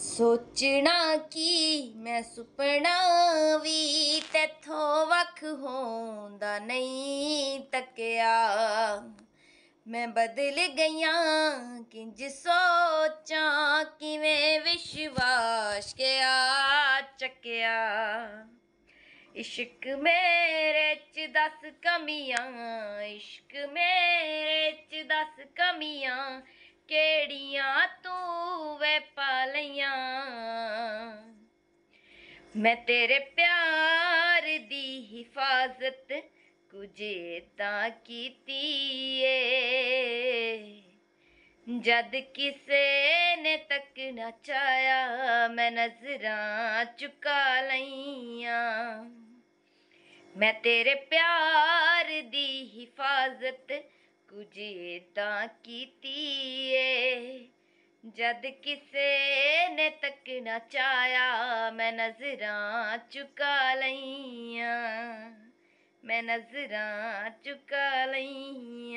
ਸੋਚਣਾ ਕੀ ਮੈਂ ਸੁਪਨਾ ਵੀ ਤੇਥੋਂ ਵੱਖ ਹੋਂਦਾ ਨਹੀਂ ਤੱਕਿਆ ਮੈਂ ਬਦਲ ਗਈਆਂ ਕਿੰਜ ਸੋਚਾਂ ਕਿਵੇਂ ਵਿਸ਼ਵਾਸ ਕਿਆ ਚੱਕਿਆ ਇਸ਼ਕ ਮੇਰੇ ਚ ਦਸ ਕਮੀਆਂ ਇਸ਼ਕ ਮੇਰੇ ਚ ਦਸ ਕਮੀਆਂ ਕਿਹੜੀਆਂ ਤੂੰ ਮੈਂ ਤੇਰੇ ਪਿਆਰ ਦੀ ਹਿਫਾਜ਼ਤ ਕੁਝੇ ਤਾਂ ਕੀਤੀ ਏ ਜਦ ਕਿਸੇ ਨੇ ਤੱਕਣਾ ਚਾਇਆ ਮੈਂ ਨਜ਼ਰਾਂ ਚੁਕਾ ਲਈਆਂ ਮੈਂ ਤੇਰੇ ਪਿਆਰ ਦੀ ਹਿਫਾਜ਼ਤ ਕੁਝੇ ਤਾਂ ਕੀਤੀ ਏ जद किसे ने तक न चाया मैं नजरां चुका लइया मैं नजरां चुका लइया